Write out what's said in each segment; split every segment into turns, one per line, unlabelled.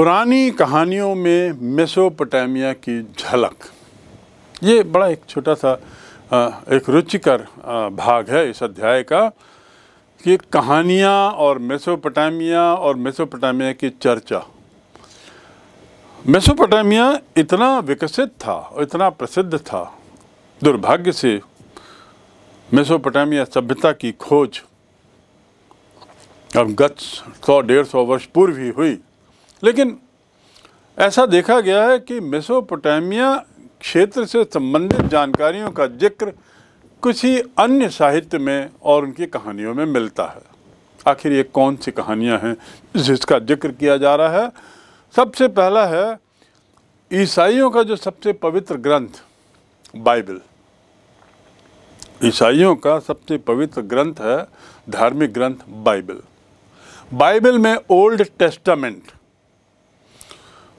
पुरानी कहानियों में मेसोपोटामिया की झलक ये बड़ा एक छोटा सा एक रुचिकर भाग है इस अध्याय का कि कहानियाँ और मेसोपोटामिया और मेसोपोटामिया की चर्चा मेसोपोटामिया इतना विकसित था और इतना प्रसिद्ध था दुर्भाग्य से मेसोपोटामिया सभ्यता की खोज अब गत सौ डेढ़ सौ वर्ष पूर्व ही हुई लेकिन ऐसा देखा गया है कि मेसोपोटामिया क्षेत्र से संबंधित जानकारियों का जिक्र कुछ ही अन्य साहित्य में और उनकी कहानियों में मिलता है आखिर ये कौन सी कहानियां हैं जिसका जिक्र किया जा रहा है सबसे पहला है ईसाइयों का जो सबसे पवित्र ग्रंथ बाइबल ईसाइयों का सबसे पवित्र ग्रंथ है धार्मिक ग्रंथ बाइबल बाइबल में ओल्ड टेस्टामेंट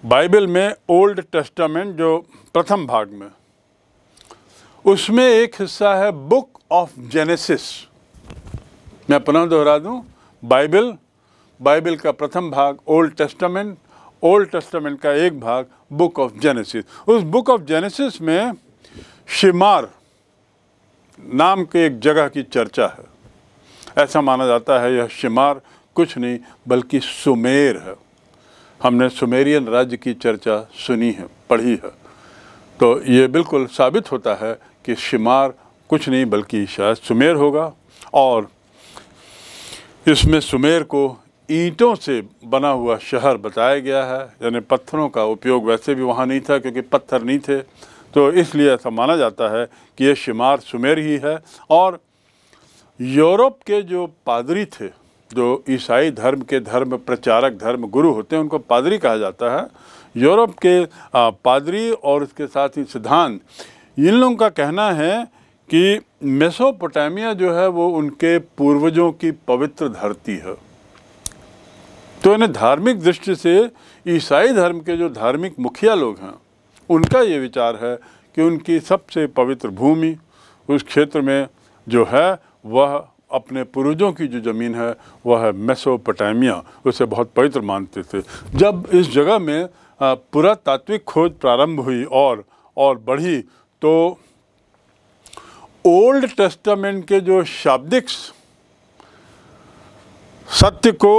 बाइबल में ओल्ड टेस्टामेंट जो प्रथम भाग में उसमें एक हिस्सा है बुक ऑफ जेनेसिस मैं पुनः दोहरा दूं बाइबल बाइबल का प्रथम भाग ओल्ड टेस्टामेंट ओल्ड टेस्टामेंट का एक भाग बुक ऑफ जेनेसिस उस बुक ऑफ जेनेसिस में शिमार नाम के एक जगह की चर्चा है ऐसा माना जाता है यह शिमार कुछ नहीं बल्कि सुमेर है हमने सुमेरियन राज्य की चर्चा सुनी है पढ़ी है तो ये बिल्कुल साबित होता है कि शिमार कुछ नहीं बल्कि शायद सुमेर होगा और इसमें सुमेर को ईंटों से बना हुआ शहर बताया गया है यानी पत्थरों का उपयोग वैसे भी वहाँ नहीं था क्योंकि पत्थर नहीं थे तो इसलिए ऐसा माना जाता है कि ये शिमार सुमेर ही है और यूरोप के जो पादरी थे जो ईसाई धर्म के धर्म प्रचारक धर्म गुरु होते हैं उनको पादरी कहा जाता है यूरोप के पादरी और उसके साथ ही सिद्धांत इन लोगों का कहना है कि मेसोपोटामिया जो है वो उनके पूर्वजों की पवित्र धरती है तो इन्हें धार्मिक दृष्टि से ईसाई धर्म के जो धार्मिक मुखिया लोग हैं उनका ये विचार है कि उनकी सबसे पवित्र भूमि उस क्षेत्र में जो है वह अपने पूर्वजों की जो ज़मीन है वह है मेसोपटामिया उसे बहुत पवित्र मानते थे जब इस जगह में पुरातात्विक खोज प्रारंभ हुई और और बढ़ी तो ओल्ड टेस्टामेंट के जो शाब्दिक सत्य को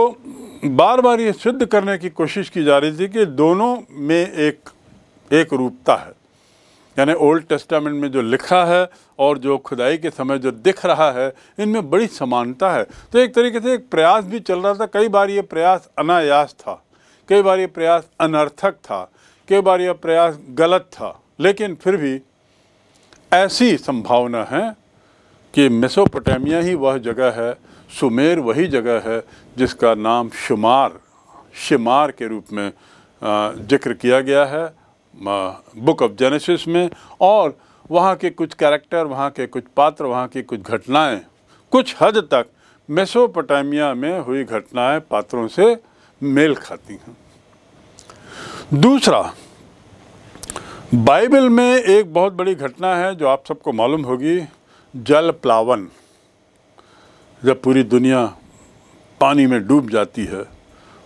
बार बार ये सिद्ध करने की कोशिश की जा रही थी कि दोनों में एक एक रूपता है यानी ओल्ड टेस्टामेंट में जो लिखा है और जो खुदाई के समय जो दिख रहा है इनमें बड़ी समानता है तो एक तरीके से एक प्रयास भी चल रहा था कई बार ये प्रयास अनायास था कई बार ये प्रयास अनर्थक था कई बार यह प्रयास गलत था लेकिन फिर भी ऐसी संभावना है कि मेसोपोटामिया ही वह जगह है सुमेर वही जगह है जिसका नाम शुमार शुमार के रूप में जिक्र किया गया है बुक ऑफ जेनेसिस में और वहाँ के कुछ कैरेक्टर वहाँ के कुछ पात्र वहाँ की कुछ घटनाएँ कुछ हद तक मेसोपोटामिया में हुई घटनाएँ पात्रों से मेल खाती हैं दूसरा बाइबल में एक बहुत बड़ी घटना है जो आप सबको मालूम होगी जल प्लावन जब पूरी दुनिया पानी में डूब जाती है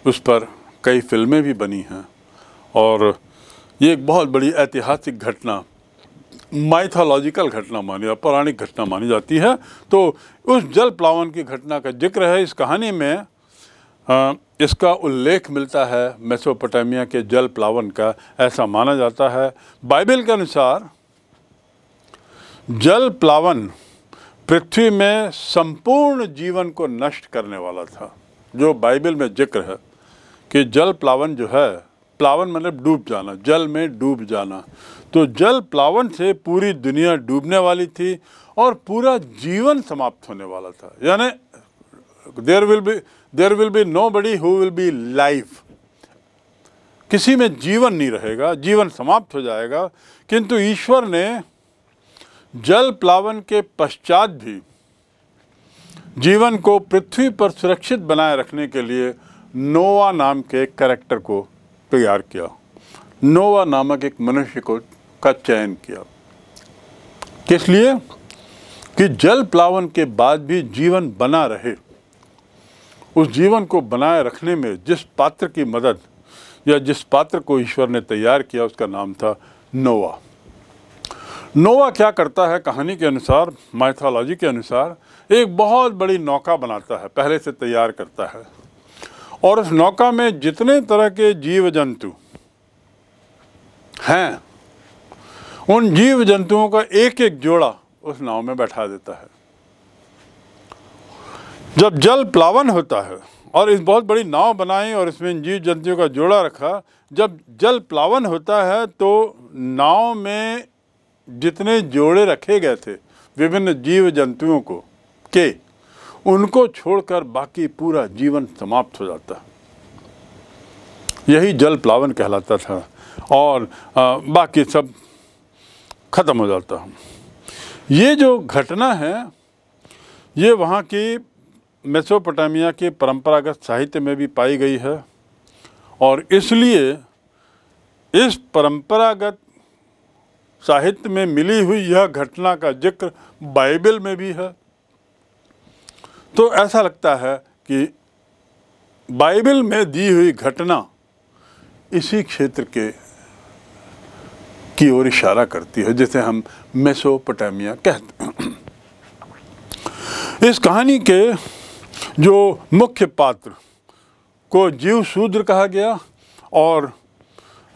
उस पर कई फिल्में भी बनी हैं और ये एक बहुत बड़ी ऐतिहासिक घटना माइथोलॉजिकल घटना मानी जाती पौराणिक घटना मानी जाती है तो उस जल प्लावन की घटना का जिक्र है इस कहानी में आ, इसका उल्लेख मिलता है मेसोपोटामिया के जल प्लावन का ऐसा माना जाता है बाइबल के अनुसार जल प्लावन पृथ्वी में संपूर्ण जीवन को नष्ट करने वाला था जो बाइबल में जिक्र है कि जल प्लावन जो है प्लावन मतलब डूब जाना जल में डूब जाना तो जल प्लावन से पूरी दुनिया डूबने वाली थी और पूरा जीवन समाप्त होने वाला था यानी there will be there will be nobody who will be life किसी में जीवन नहीं रहेगा जीवन समाप्त हो जाएगा किंतु ईश्वर ने जल प्लावन के पश्चात भी जीवन को पृथ्वी पर सुरक्षित बनाए रखने के लिए नोवा नाम के कैरेक्टर को तैयार किया नोवा नामक एक मनुष्य को का चयन किया किस लिए कि जल प्लावन के बाद भी जीवन बना रहे उस जीवन को बनाए रखने में जिस पात्र की मदद या जिस पात्र को ईश्वर ने तैयार किया उसका नाम था नोवा नोवा क्या करता है कहानी के अनुसार माइथोलॉजी के अनुसार एक बहुत बड़ी नौका बनाता है पहले से तैयार करता है और उस नौका में जितने तरह के जीव जंतु हैं उन जीव जंतुओं का एक एक जोड़ा उस नाव में बैठा देता है जब जल प्लावन होता है और इस बहुत बड़ी नाव बनाई और इसमें जीव जंतुओं का जोड़ा रखा जब जल प्लावन होता है तो नाव में जितने जोड़े रखे गए थे विभिन्न जीव जंतुओं को के उनको छोड़कर बाकी पूरा जीवन समाप्त हो जाता यही जल प्लावन कहलाता था और बाकी सब ख़त्म हो जाता ये जो घटना है ये वहाँ की मेसोपोटामिया के परंपरागत साहित्य में भी पाई गई है और इसलिए इस परंपरागत साहित्य में मिली हुई यह घटना का जिक्र बाइबल में भी है तो ऐसा लगता है कि बाइबल में दी हुई घटना इसी क्षेत्र के की ओर इशारा करती है जिसे हम मेसोपोटामिया कहते हैं इस कहानी के जो मुख्य पात्र को जीव शूद्र कहा गया और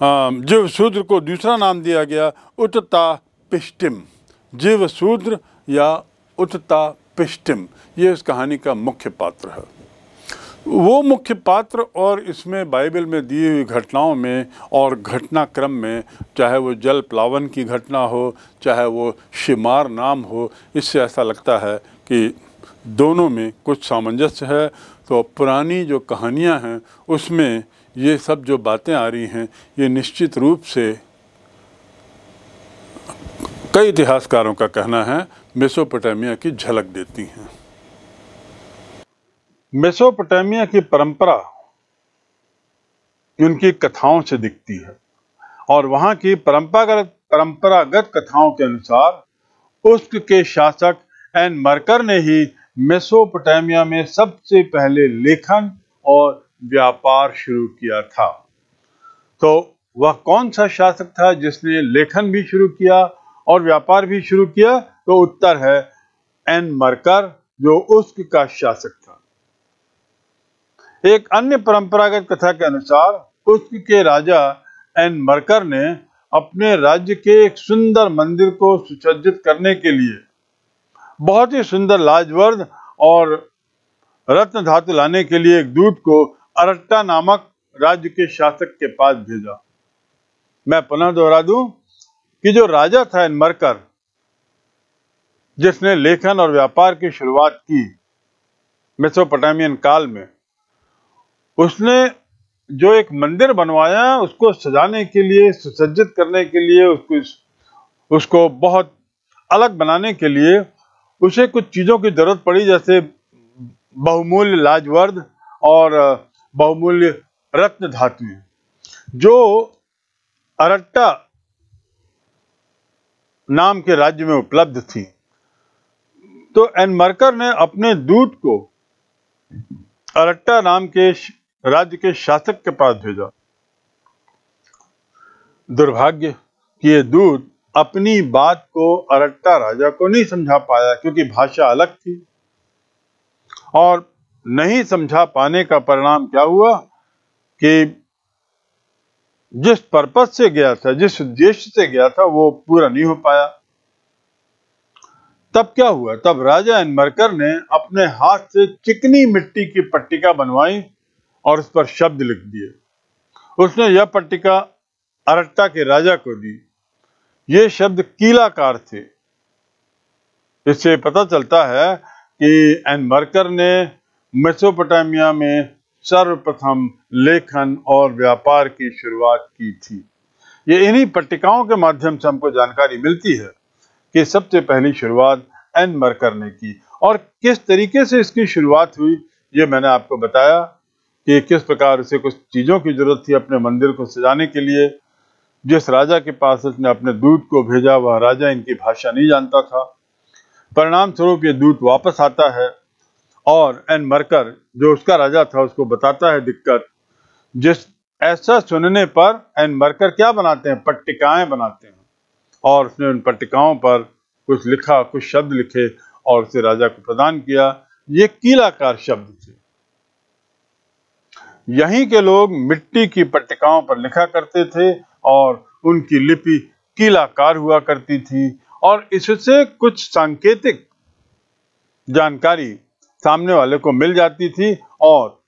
जीव शूद्र को दूसरा नाम दिया गया उतता पिष्टिम जीव शूद्र या उतता पिस्टिम ये इस कहानी का मुख्य पात्र है वो मुख्य पात्र और इसमें बाइबल में दी हुई घटनाओं में और घटनाक्रम में चाहे वो जल प्लावन की घटना हो चाहे वो शिमार नाम हो इससे ऐसा लगता है कि दोनों में कुछ सामंजस्य है तो पुरानी जो कहानियां हैं उसमें ये सब जो बातें आ रही हैं ये निश्चित रूप से कई इतिहासकारों का कहना है मेसोपोटामिया की झलक देती हैं मेसोपोटामिया की परंपरा उनकी कथाओं से दिखती है और वहां की परंपरागत परंपरागत कथाओं के अनुसार उस्क के शासक एन मरकर ने ही मेसोपोटामिया में सबसे पहले लेखन और व्यापार शुरू किया था तो वह कौन सा शासक था जिसने लेखन भी शुरू किया और व्यापार भी शुरू किया तो उत्तर है एन मरकर जो उस्क का शासक था एक अन्य परंपरागत कथा के अनुसार उस्क के राजा एन मरकर ने अपने राज्य के एक सुंदर मंदिर को सुसज्जित करने के लिए बहुत ही सुंदर लाजवर्द और रत्न धातु लाने के लिए एक दूत को अरट्टा नामक राज्य के शासक के पास भेजा मैं पुनः दोहरा दूं कि जो राजा था मरकर जिसने लेखन और व्यापार की शुरुआत की मेसोपोटामियन काल में उसने जो एक मंदिर बनवाया उसको सजाने के लिए सुसज्जित करने के लिए उसको उसको बहुत अलग बनाने के लिए उसे कुछ चीज़ों की ज़रूरत पड़ी जैसे बहुमूल्य लाजवर्द और बहुमूल्य रत्न धातु जो अरट्टा नाम के राज्य में उपलब्ध थी तो एनमरकर ने अपने दूत को अरट्टा नाम के राज्य के शासक के पास भेजा दुर्भाग्य कि ये दूत अपनी बात को अरट्टा राजा को नहीं समझा पाया क्योंकि भाषा अलग थी और नहीं समझा पाने का परिणाम क्या हुआ कि जिस पर्पज से गया था जिस उद्देश्य से गया था वो पूरा नहीं हो पाया तब क्या हुआ तब राजा एनमरकर ने अपने हाथ से चिकनी मिट्टी की पट्टिका बनवाई और उस पर शब्द लिख दिए उसने यह पट्टिका अरट्टा के राजा को दी ये शब्द कीलाकार थे इससे पता चलता है कि एनमरकर ने मेसोपोटामिया में सर्वप्रथम लेखन और व्यापार की शुरुआत की थी ये इन्हीं पट्टिकाओं के माध्यम से हमको जानकारी मिलती है कि सबसे पहली शुरुआत एन मरकर ने की और किस तरीके से इसकी शुरुआत हुई ये मैंने आपको बताया कि किस प्रकार उसे कुछ चीज़ों की जरूरत थी अपने मंदिर को सजाने के लिए जिस राजा के पास उसने अपने दूत को भेजा वह राजा इनकी भाषा नहीं जानता था परिणाम स्वरूप ये दूत वापस आता है और एन मरकर जो उसका राजा था उसको बताता है दिक्कत जिस ऐसा सुनने पर एन मरकर क्या बनाते हैं पट्टिकाएं बनाते हैं और उसने उन पट्टिकाओं पर कुछ लिखा कुछ शब्द लिखे और उसे राजा को प्रदान किया ये कीलाकार शब्द थे यहीं के लोग मिट्टी की पट्टिकाओं पर लिखा करते थे और उनकी लिपि कीलाकार हुआ करती थी और इससे कुछ सांकेतिक जानकारी सामने वाले को मिल जाती थी और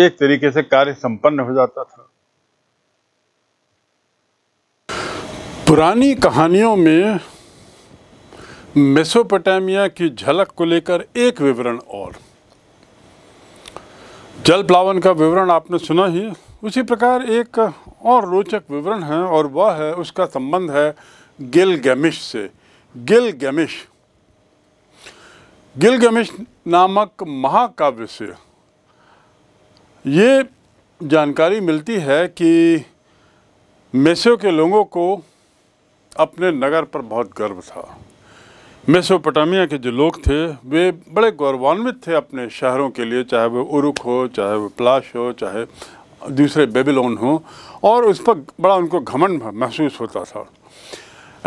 एक तरीके से कार्य संपन्न हो जाता था पुरानी कहानियों में मेसोपोटामिया की झलक को लेकर एक विवरण और जल प्लावन का विवरण आपने सुना ही उसी प्रकार एक और रोचक विवरण है और वह है उसका संबंध है गिल गैमिश से गिल गैमिश गिलगमिश नामक महाकाव्य से ये जानकारी मिलती है कि मेसो के लोगों को अपने नगर पर बहुत गर्व था मेसोपोटामिया के जो लोग थे वे बड़े गौरवान्वित थे अपने शहरों के लिए चाहे वो उरुक हो चाहे वो प्लाश हो चाहे दूसरे बेबीलोन हो और उस पर बड़ा उनको घमंड महसूस होता था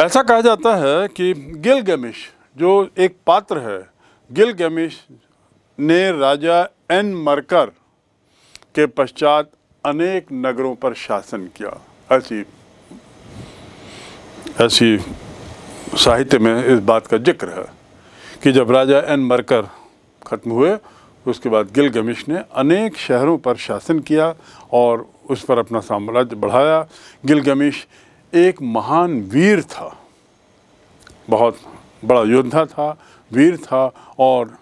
ऐसा कहा जाता है कि गिलगमिश जो एक पात्र है गिलगमिश ने राजा एन मरकर के पश्चात अनेक नगरों पर शासन किया ऐसी ऐसी साहित्य में इस बात का जिक्र है कि जब राजा एन मरकर ख़त्म हुए उसके बाद गिलगमिश ने अनेक शहरों पर शासन किया और उस पर अपना साम्राज्य बढ़ाया गिलगमिश एक महान वीर था बहुत बड़ा योद्धा था वीर था और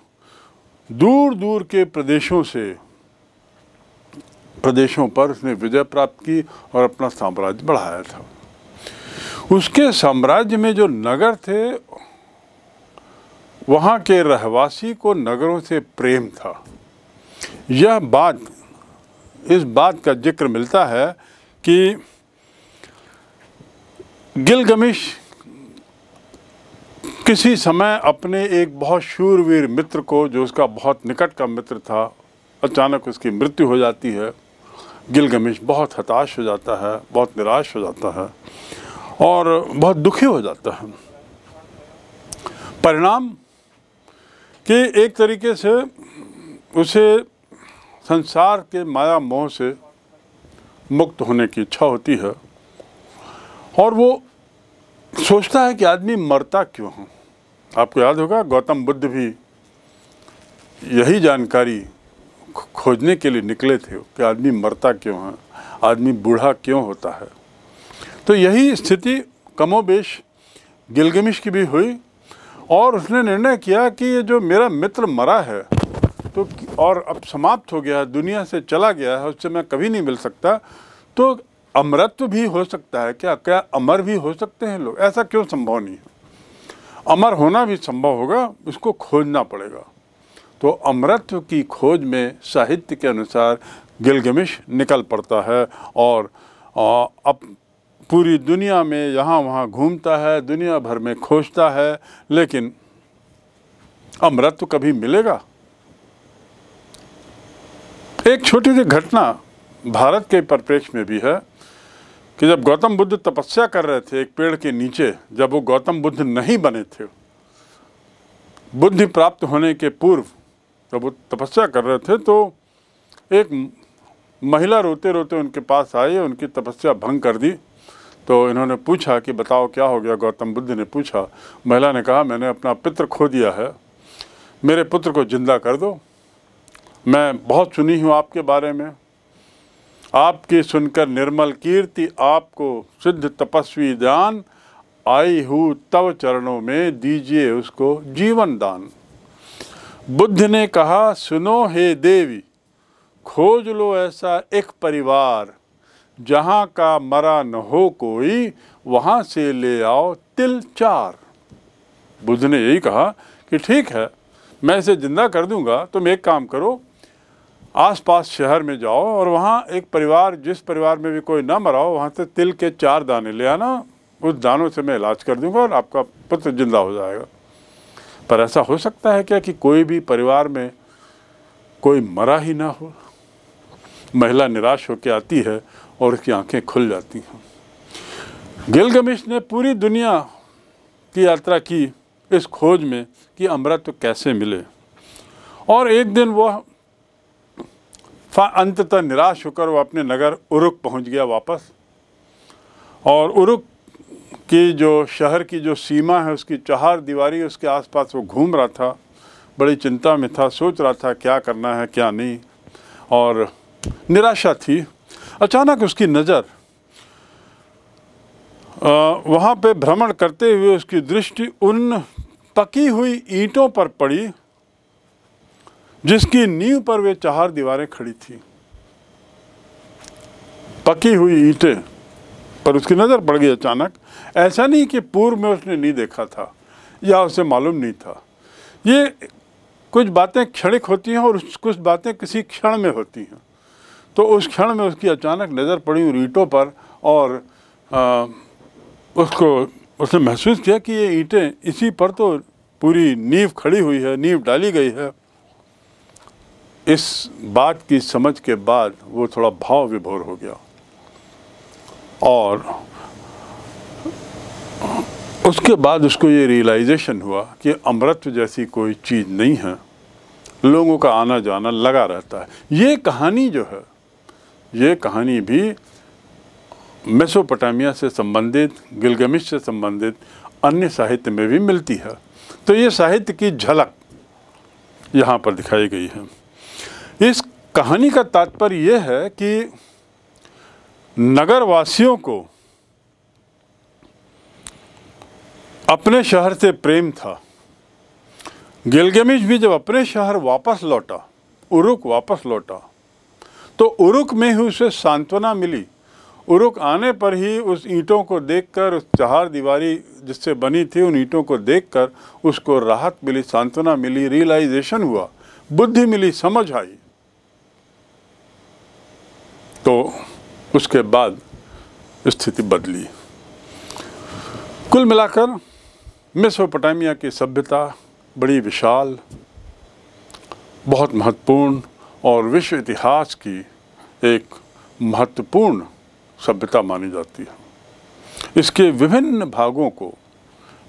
दूर दूर के प्रदेशों से प्रदेशों पर उसने विजय प्राप्त की और अपना साम्राज्य बढ़ाया था उसके साम्राज्य में जो नगर थे वहाँ के रहवासी को नगरों से प्रेम था यह बात इस बात का जिक्र मिलता है कि गिलगमिश किसी समय अपने एक बहुत शूरवीर मित्र को जो उसका बहुत निकट का मित्र था अचानक उसकी मृत्यु हो जाती है गिलगमिश बहुत हताश हो जाता है बहुत निराश हो जाता है और बहुत दुखी हो जाता है परिणाम कि एक तरीके से उसे संसार के माया मोह से मुक्त होने की इच्छा होती है और वो सोचता है कि आदमी मरता क्यों है आपको याद होगा गौतम बुद्ध भी यही जानकारी खोजने के लिए निकले थे कि आदमी मरता क्यों है आदमी बूढ़ा क्यों होता है तो यही स्थिति कमोबेश गिलगमिश की भी हुई और उसने निर्णय किया कि ये जो मेरा मित्र मरा है तो और अब समाप्त हो गया है दुनिया से चला गया है उससे मैं कभी नहीं मिल सकता तो अमरत्व भी हो सकता है क्या क्या अमर भी हो सकते हैं लोग ऐसा क्यों संभव नहीं है अमर होना भी संभव होगा उसको खोजना पड़ेगा तो अमरत्व की खोज में साहित्य के अनुसार गिलगमिश निकल पड़ता है और अब पूरी दुनिया में यहाँ वहाँ घूमता है दुनिया भर में खोजता है लेकिन अमरत्व तो कभी मिलेगा एक छोटी सी घटना भारत के परिप्रेक्ष्य में भी है कि जब गौतम बुद्ध तपस्या कर रहे थे एक पेड़ के नीचे जब वो गौतम बुद्ध नहीं बने थे बुद्धि प्राप्त होने के पूर्व जब वो तपस्या कर रहे थे तो एक महिला रोते रोते उनके पास आई उनकी तपस्या भंग कर दी तो इन्होंने पूछा कि बताओ क्या हो गया गौतम बुद्ध ने पूछा महिला ने कहा मैंने अपना पित्र खो दिया है मेरे पुत्र को जिंदा कर दो मैं बहुत सुनी हूँ आपके बारे में आपकी सुनकर निर्मल कीर्ति आपको सिद्ध तपस्वी दान आई हूँ तव चरणों में दीजिए उसको जीवन दान बुद्ध ने कहा सुनो हे देवी खोज लो ऐसा एक परिवार जहाँ का मरा न हो कोई वहाँ से ले आओ तिल चार बुद्ध ने यही कहा कि ठीक है मैं इसे ज़िंदा कर दूंगा तुम एक काम करो आसपास शहर में जाओ और वहाँ एक परिवार जिस परिवार में भी कोई ना मरा हो वहाँ से तिल के चार दाने ले आना उस दानों से मैं इलाज कर दूंगा और आपका पुत्र जिंदा हो जाएगा पर ऐसा हो सकता है क्या कि कोई भी परिवार में कोई मरा ही ना हो महिला निराश होकर आती है और उसकी आंखें खुल जाती हैं गिलगमिश ने पूरी दुनिया की यात्रा की इस खोज में कि अमृत तो कैसे मिले और एक दिन वह अंततः निराश होकर वो अपने नगर उरुक पहुंच गया वापस और उरुक की जो शहर की जो सीमा है उसकी चार दीवारी उसके आसपास वो घूम रहा था बड़ी चिंता में था सोच रहा था क्या करना है क्या नहीं और निराशा थी अचानक उसकी नज़र वहाँ पे भ्रमण करते हुए उसकी दृष्टि उन पकी हुई ईंटों पर पड़ी जिसकी नींव पर वे चार दीवारें खड़ी थी पकी हुई ईंटें पर उसकी नज़र पड़ गई अचानक ऐसा नहीं कि पूर्व में उसने नहीं देखा था या उसे मालूम नहीं था ये कुछ बातें क्षणिक होती हैं और कुछ बातें किसी क्षण में होती हैं तो उस क्षण में उसकी अचानक नज़र पड़ी उन ईंटों पर और आ, उसको उसने महसूस किया कि ये ईंटें इसी पर तो पूरी नींव खड़ी हुई है नींव डाली गई है इस बात की समझ के बाद वो थोड़ा भाव विभोर हो गया और उसके बाद उसको ये रियलाइजेशन हुआ कि अमृत जैसी कोई चीज़ नहीं है लोगों का आना जाना लगा रहता है ये कहानी जो है ये कहानी भी मेसोपोटामिया से संबंधित गिलगमिश से संबंधित अन्य साहित्य में भी मिलती है तो ये साहित्य की झलक यहाँ पर दिखाई गई है इस कहानी का तात्पर्य यह है कि नगरवासियों को अपने शहर से प्रेम था गिलगमिश भी जब अपने शहर वापस लौटा उरुक वापस लौटा तो उरुक में ही उसे सांत्वना मिली उरुक आने पर ही उस ईंटों को देखकर उस चार दीवारी जिससे बनी थी उन ईंटों को देखकर उसको राहत मिली सांत्वना मिली रियलाइजेशन हुआ बुद्धि मिली समझ आई तो उसके बाद स्थिति बदली कुल मिलाकर मेसोपोटामिया की सभ्यता बड़ी विशाल बहुत महत्वपूर्ण और विश्व इतिहास की एक महत्वपूर्ण सभ्यता मानी जाती है इसके विभिन्न भागों को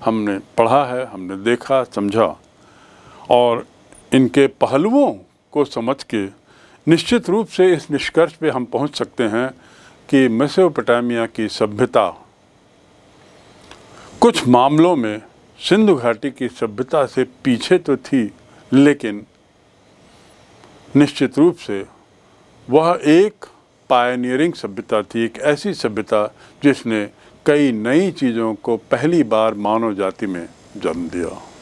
हमने पढ़ा है हमने देखा समझा और इनके पहलुओं को समझ के निश्चित रूप से इस निष्कर्ष पे हम पहुंच सकते हैं कि मेसोपोटामिया की सभ्यता कुछ मामलों में सिंधु घाटी की सभ्यता से पीछे तो थी लेकिन निश्चित रूप से वह एक पायनियरिंग सभ्यता थी एक ऐसी सभ्यता जिसने कई नई चीज़ों को पहली बार मानव जाति में जन्म दिया